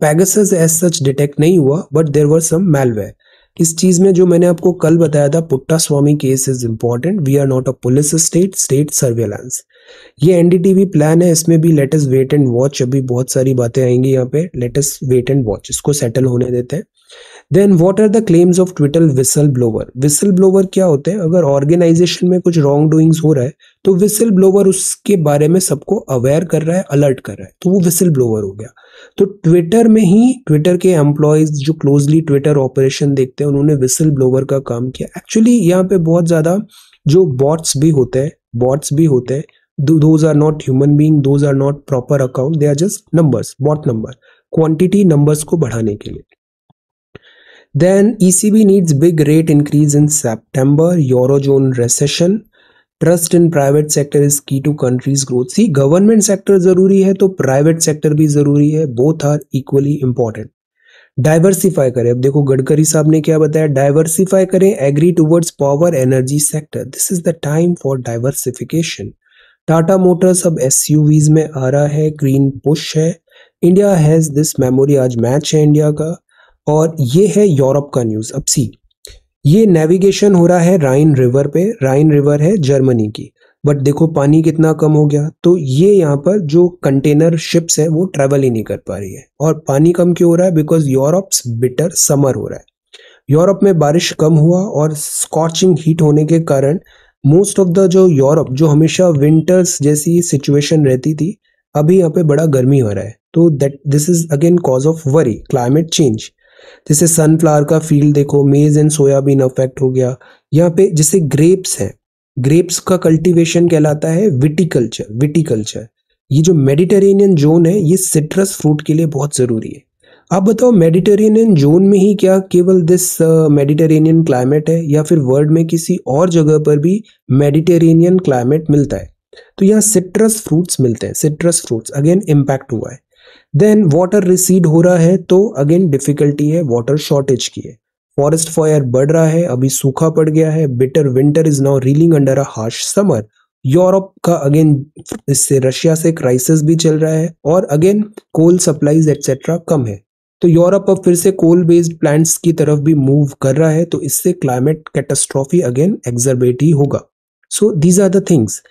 पैगसस एज सच डिटेक्ट नहीं हुआ but there were some malware इस चीज में जो मैंने आपको कल बताया था Puttaswamy case is important we are not a police state state surveillance ये एनडीटीवी प्लान है इसमें भी लेटेस्ट वेट एंड वॉच अभी बहुत सारी बातें आएंगी यहाँ पे लेटेस्ट वेट एंड वॉच इसको सेटल होने देते हैं then what are the claims of Twitter whistle blower whistle blower क्या होते हैं अगर ऑर्गेनाइजेशन में कुछ रॉन्ग डूइंग्स हो रहा है तो विसिल ब्लोवर उसके बारे में सबको अवेयर कर रहा है अलर्ट कर रहा है तो वो विसिल ब्लोवर हो गया तो ट्विटर में ही ट्विटर के एम्प्लॉयज जो क्लोजली ट्विटर ऑपरेशन देखते हैं उन्होंने विसिल ब्लोवर का काम किया एक्चुअली यहाँ पे बहुत ज्यादा जो बॉट्स भी होते हैं बॉट्स भी होते हैं those are not human being those are not proper account they are just numbers bot number quantity numbers को बढ़ाने के लिए then E C B needs big rate increase in September eurozone recession trust in private sector is key to countries growth see government sector जरूरी है तो प्राइवेट सेक्टर भी जरूरी है both are equally important diversify करें अब देखो गडकरी साहब ने क्या बताया डाइवर्सिफाई करें agri towards power energy sector this is the time for diversification Tata Motors अब एस में आ रहा है ग्रीन पुश है इंडिया हैज़ दिस मेमोरी आज मैच है इंडिया का और ये है यूरोप का न्यूज़ अब सी ये नेविगेशन हो रहा है राइन रिवर पे राइन रिवर है जर्मनी की बट देखो पानी कितना कम हो गया तो ये यहाँ पर जो कंटेनर शिप्स है वो ट्रेवल ही नहीं कर पा रही है और पानी कम क्यों हो रहा है बिकॉज यूरोप बिटर समर हो रहा है यूरोप में बारिश कम हुआ और स्कॉचिंग हीट होने के कारण मोस्ट ऑफ द जो यूरोप जो हमेशा विंटर्स जैसी सिचुएशन रहती थी अभी यहाँ पे बड़ा गर्मी हो रहा है तो that this is again cause of worry climate change जैसे सनफ्लावर का फील्ड देखो मेज एंड सोयाबीन अफेक्ट हो गया यहाँ पे जैसे ग्रेप्स हैं ग्रेप्स का कल्टीवेशन कहलाता है विटिकल्चर विटिकल्चर ये जो मेडिटेरेनियन जोन है ये सिट्रस फ्रूट के लिए बहुत ज़रूरी है आप बताओ मेडिटेरेनियन जोन में ही क्या केवल दिस मेडिटेरेनियन क्लाइमेट है या फिर वर्ल्ड में किसी और जगह पर भी मेडिटेरेनियन क्लाइमेट मिलता है तो यहाँ सिट्रस फ्रूट्स मिलते हैं सिट्रस फ्रूट्स अगेन इम्पैक्ट हुआ है देन वाटर रिसीड हो रहा है तो अगेन डिफिकल्टी है वाटर शॉर्टेज की है फॉरेस्ट फायर बढ़ रहा है अभी सूखा पड़ गया है bitter winter is now reeling under a harsh summer Europe का अगेन इससे रशिया से क्राइसिस भी चल रहा है और अगेन कोल सप्लाईज एक्सेट्रा कम है तो यूरोप अब फिर से कोल बेस्ड प्लांट्स की तरफ भी मूव कर रहा है तो इससे क्लाइमेट कैटेस्ट्रॉफी अगेन एग्जर्बेट ही होगा so these are the things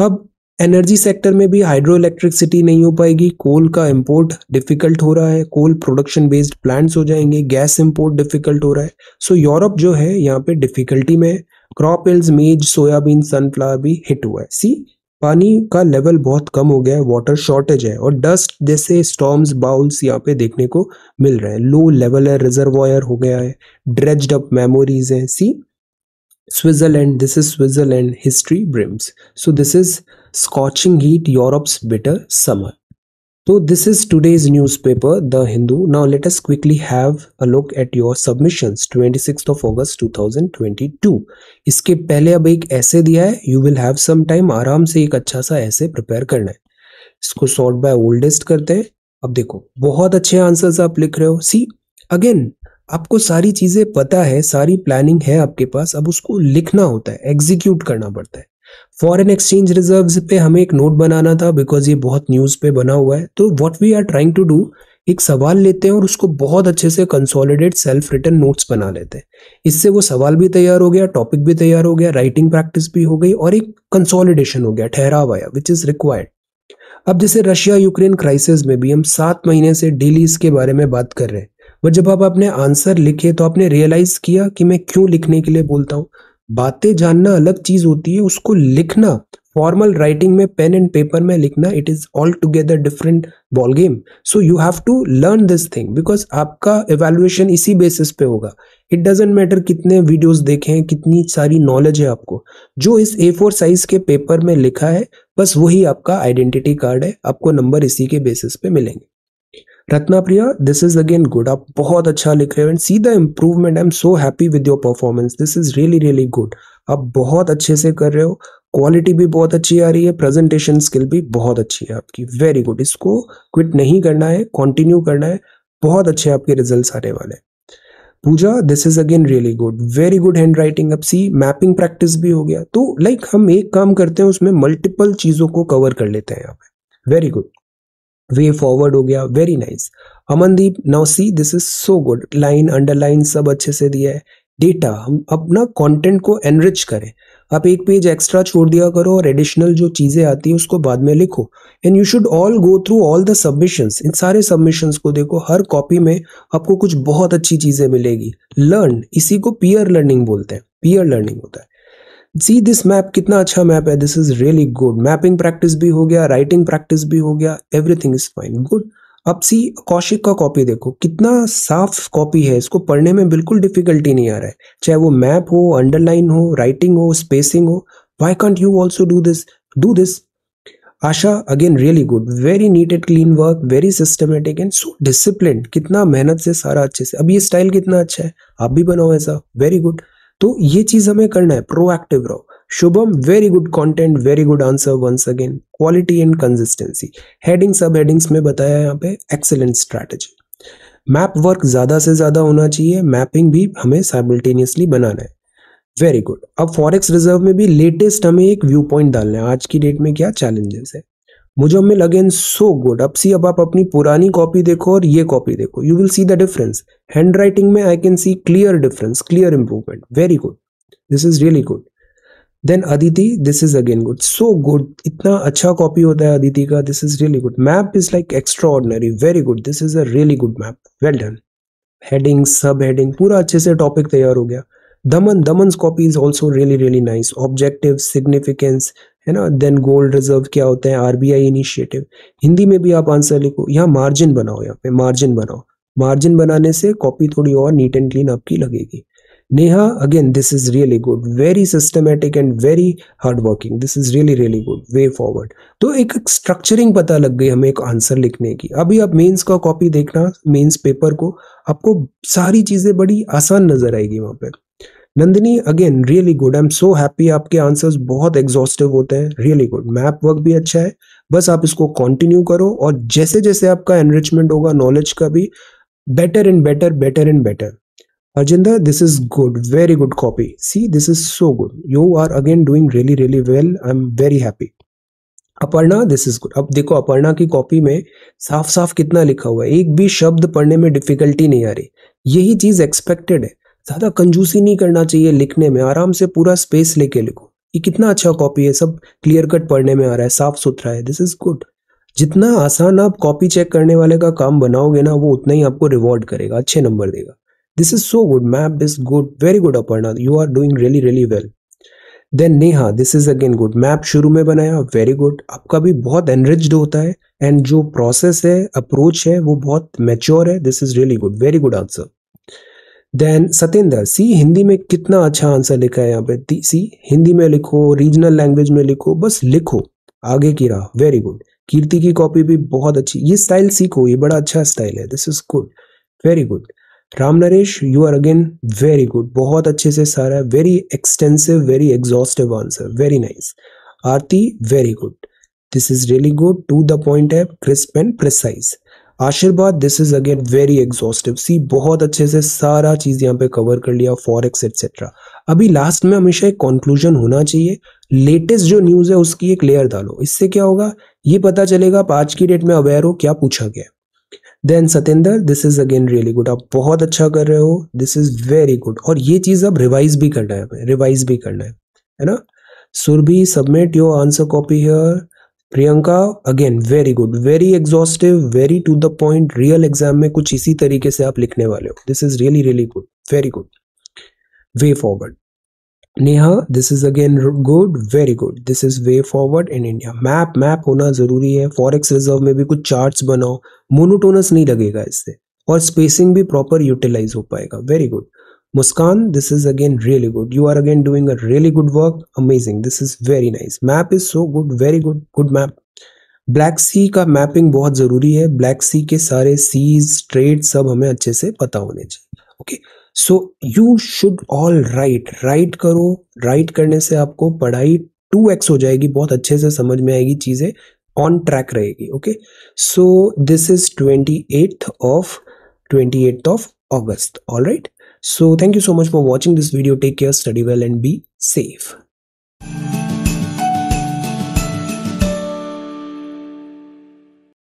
अब एनर्जी सेक्टर में भी हाइड्रो इलेक्ट्रिसिटी नहीं हो पाएगी कोल का इम्पोर्ट डिफिकल्ट हो रहा है कोल प्रोडक्शन बेस्ड प्लांट्स हो जाएंगे गैस इम्पोर्ट डिफिकल्ट हो रहा है सो so, यूरोप जो है यहाँ पे डिफिकल्टी में है crop else maize soybean sunflower भी हिट हुआ है सी पानी का लेवल बहुत कम हो गया है वाटर शॉर्टेज है और डस्ट जैसे स्टॉम्स बाउल्स यहाँ पे देखने को मिल रहे हैं लो लेवल है रिजर्वायर हो गया है ड्रेज्ड अप मेमोरीज है see Switzerland this is Switzerland history brims so this is scorching Heat Europe's Bitter Summer. So, this is today's newspaper, The Hindu. Now, let us quickly have a look at your submissions, 26th इसके पहले अब एक ऐसे दिया है you will have some time आराम से एक अच्छा सा ऐसे प्रिपेयर करना है इसको सॉर्ट बाय ओल्डेस्ट करते हैं अब देखो बहुत अच्छे आंसर्स आप लिख रहे हो सी अगेन आपको सारी चीज़ें पता है सारी प्लानिंग है आपके पास अब उसको लिखना होता है एग्जीक्यूट करना पड़ता है फॉरेन एक्सचेंज रिजर्व पे हमें एक नोट बनाना था बिकॉज ये बहुत न्यूज़ पे बना हुआ है तो what we are trying to do एक सवाल लेते हैं और उसको बहुत अच्छे से कंसोलिडेट सेल्फ रिटर्न नोट्स बना लेते हैं इससे वो सवाल भी तैयार हो गया टॉपिक भी तैयार हो गया राइटिंग प्रैक्टिस भी हो गई और एक कंसोलिडेशन हो गया ठहराव आया विच इज़ रिक्वायर्ड अब जैसे रशिया यूक्रेन क्राइसिस में भी हम सात महीने से डेली इसके बारे में बात कर रहे हैं बट जब आप अपने आंसर लिखे तो आपने रियलाइज किया कि मैं क्यों लिखने के लिए बोलता हूँ बातें जानना अलग चीज़ होती है उसको लिखना फॉर्मल राइटिंग में पेन एंड पेपर में लिखना it is all together different ball game so you have to learn this thing because आपका एवेल्युएशन इसी बेसिस पे होगा इट डजेंट मैटर कितने वीडियोस देखे हैं कितनी सारी नॉलेज है आपको जो इस ए फोर साइज के पेपर में लिखा है बस वही आपका आइडेंटिटी कार्ड है आपको नंबर इसी के बेसिस पे मिलेंगे Ratna Priya this is again good आप बहुत अच्छा लिख रहे हो and see the improvement I am so happy with your performance this is really really good आप बहुत अच्छे से कर रहे हो क्वालिटी भी बहुत अच्छी आ रही है प्रेजेंटेशन स्किल भी बहुत अच्छी है आपकी वेरी गुड इसको क्विट नहीं करना है कंटिन्यू करना है बहुत अच्छे आपके रिजल्ट्स आने वाले हैं Pooja this is again really good very good handwriting अब सी मैपिंग प्रैक्टिस भी हो गया तो लाइक like, हम एक काम करते हैं उसमें मल्टीपल चीज़ों को कवर कर लेते हैं यहाँ पे वेरी गुड वे फॉरवर्ड हो गया very nice Amandeep see this is so good line underline सब अच्छे से दिया है डेटा हम अपना कंटेंट को एनरिच करें आप एक पेज एक्स्ट्रा छोड़ दिया करो और एडिशनल जो चीज़ें आती है उसको बाद में लिखो and you should all go through all the submissions इन सारे सबमिशंस को देखो हर कॉपी में आपको कुछ बहुत अच्छी चीज़ें मिलेगी लर्न इसी को पीयर लर्निंग बोलते हैं पीयर लर्निंग होता है सी दिस मैप कितना अच्छा मैप है this is really good mapping practice भी हो गया राइटिंग प्रैक्टिस भी हो गया एवरीथिंग इज फाइन गुड अब सी कौशिक का कॉपी देखो कितना साफ कॉपी है इसको पढ़ने में बिल्कुल डिफिकल्टी नहीं आ रहा है चाहे वो मैप हो अंडरलाइन हो राइटिंग हो स्पेसिंग हो why can't you also do this do this Asha again really good very neat and clean work very systematic and so discipline कितना मेहनत से सारा अच्छे से अब ये स्टाइल कितना अच्छा है आप भी बनाओ ऐसा वेरी गुड तो ये चीज हमें करना है प्रोएक्टिव रहो Shubham very good content very good answer once again quality and consistency heading sub headings में बताया यहाँ पे एक्सेलेंट स्ट्रैटेजी मैप वर्क ज़्यादा से ज़्यादा होना चाहिए मैपिंग भी हमें साइमल्टेनियसली बनाना है वेरी गुड अब फॉरेक्स रिजर्व में भी लेटेस्ट हमें एक व्यू पॉइंट डालना है आज की डेट में क्या चैलेंजेस है मुझे हमें लगे सो गुड अब सी अब आप अपनी पुरानी कॉपी देखो और ये कॉपी देखो you will see the difference handwriting में I can see clear difference clear improvement very good this is really good then Aditi this is again good so good इतना अच्छा कॉपी होता है अदिति का this is really good map is like extraordinary very good this is a really good map well done heading sub heading पूरा अच्छे से टॉपिक तैयार हो गया दमन दमन copy is also really really nice objective significance है ना देन गोल्ड रिजर्व क्या होते हैं आरबीआई इनिशिएटिव हिंदी में भी आप आंसर लिखो यहाँ मार्जिन बनाओ यहाँ पे मार्जिन बनाओ मार्जिन बनाने से कॉपी थोड़ी और नीट एंड क्लीन आपकी लगेगी Neha again this is really good very systematic and very hard working this is really really good way forward तो एक स्ट्रक्चरिंग पता लग गई हमें एक आंसर लिखने की अभी आप मेंस का कॉपी देखना मेंस पेपर को आपको सारी चीज़ें बड़ी आसान नजर आएगी वहां पे Nandini again really good I am so happy आपके आंसर्स बहुत एग्जॉस्टिव होते हैं रियली गुड मैप वर्क भी अच्छा है बस आप इसको कंटिन्यू करो और जैसे जैसे आपका एनरिचमेंट होगा नॉलेज का भी better and better better and better Arjinder, this is good, very good copy. See, this is so good. You are again doing really, really well. I'm very happy. Aparna this is good अब देखो अपर्णा की कॉपी में साफ साफ कितना लिखा हुआ है एक भी शब्द पढ़ने में डिफिकल्टी नहीं आ रही यही चीज एक्सपेक्टेड है ज्यादा कंजूसी नहीं करना चाहिए लिखने में आराम से पूरा स्पेस लेके लिखो ये कितना अच्छा कॉपी है सब क्लियर कट पढ़ने में आ रहा है साफ सुथरा है दिस इज गुड जितना आसान आप कॉपी चेक करने वाले का काम बनाओगे ना वो उतना ही आपको रिवॉर्ड करेगा अच्छे नंबर देगा this is so good map is good very good Aparna you are doing really really well then Neha this is again good map शुरू में बनाया वेरी गुड आपका भी बहुत एनरिच्ड होता है एंड जो प्रोसेस है अप्रोच है वो बहुत मेच्योर है this is really good very good answer then Satendra see Hindi में कितना अच्छा आंसर लिखा है यहाँ पे सी हिंदी में लिखो रीजनल लैंग्वेज में लिखो बस लिखो आगे की राह वेरी गुड कीर्ति की कॉपी भी बहुत अच्छी ये स्टाइल सीखो ये बड़ा अच्छा स्टाइल है this is good very good Ram Naresh you are again very good बहुत अच्छे से सारा very extensive very exhaustive answer very nice Aarti very good this is really good to the point है crisp and precise Ashirwad this is again very exhaustive see बहुत अच्छे से सारा चीज यहाँ पे कवर कर लिया फॉरेक्स एक्सेट्रा अभी लास्ट में हमेशा एक कॉन्क्लूजन होना चाहिए लेटेस्ट जो न्यूज है उसकी एक लेयर डालो इससे क्या होगा ये पता चलेगा आप आज की डेट में अवेयर हो क्या पूछा गया then Satendra this is again really good आप बहुत अच्छा कर रहे हो दिस इज वेरी गुड और ये चीज अब रिवाइज भी करना है रिवाइज भी करना है है ना Surabhi submit your answer copy here Priyanka again very good very exhaustive very to the point real exam में कुछ इसी तरीके से आप लिखने वाले हो this is really really good very good way forward Neha this is again good very good this is way forward in India map map होना जरूरी है फॉरेक्स रिजर्व में भी कुछ चार्ट्स बनाओ मोनोटोनस नहीं लगेगा इससे और स्पेसिंग भी प्रॉपर यूटिलाइज हो पाएगा very good Muskan, this is again really good. You are again doing a really good work. Amazing. This is very nice. Map is so good. Very good. Good map. Black sea का मैपिंग बहुत ज़रूरी है ब्लैक सी के सारे सीज स्ट्रेट सब हमें अच्छे से पता होने चाहिए okay so you should all write write करो राइट करने से आपको पढ़ाई टू एक्स हो जाएगी बहुत अच्छे से समझ में आएगी चीज़ें ऑन ट्रैक रहेगी okay so this is twenty eighth of twenty eighth of August all right So thank you so much for watching this video. Take care, study well and be safe.